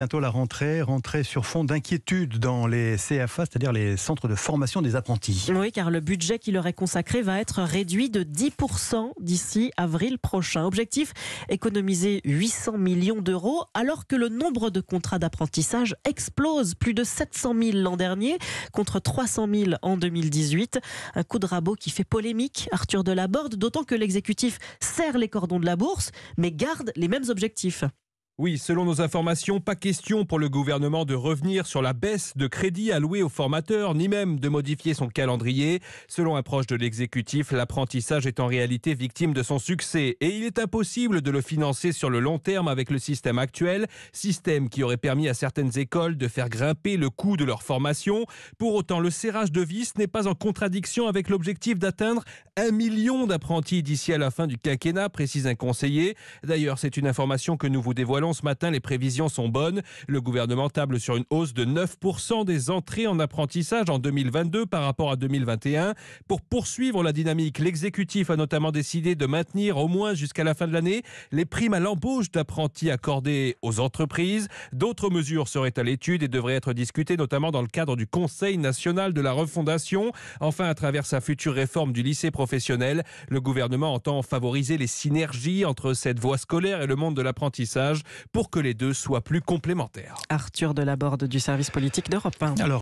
Bientôt la rentrée, rentrée sur fond d'inquiétude dans les CFA, c'est-à-dire les centres de formation des apprentis. Oui, car le budget qui leur est consacré va être réduit de 10% d'ici avril prochain. Objectif, économiser 800 millions d'euros, alors que le nombre de contrats d'apprentissage explose, plus de 700 000 l'an dernier, contre 300 000 en 2018. Un coup de rabot qui fait polémique, Arthur Delaborde, d'autant que l'exécutif serre les cordons de la bourse, mais garde les mêmes objectifs. Oui, selon nos informations, pas question pour le gouvernement de revenir sur la baisse de crédit alloués aux formateurs, ni même de modifier son calendrier. Selon un proche de l'exécutif, l'apprentissage est en réalité victime de son succès et il est impossible de le financer sur le long terme avec le système actuel, système qui aurait permis à certaines écoles de faire grimper le coût de leur formation. Pour autant, le serrage de vis n'est pas en contradiction avec l'objectif d'atteindre un million d'apprentis d'ici à la fin du quinquennat, précise un conseiller. D'ailleurs, c'est une information que nous vous dévoilons ce matin. Les prévisions sont bonnes. Le gouvernement table sur une hausse de 9% des entrées en apprentissage en 2022 par rapport à 2021. Pour poursuivre la dynamique, l'exécutif a notamment décidé de maintenir au moins jusqu'à la fin de l'année les primes à l'embauche d'apprentis accordées aux entreprises. D'autres mesures seraient à l'étude et devraient être discutées notamment dans le cadre du Conseil national de la refondation. Enfin, à travers sa future réforme du lycée professionnel, le gouvernement entend favoriser les synergies entre cette voie scolaire et le monde de l'apprentissage pour que les deux soient plus complémentaires. Arthur Delaborde du service politique d'Europe 1.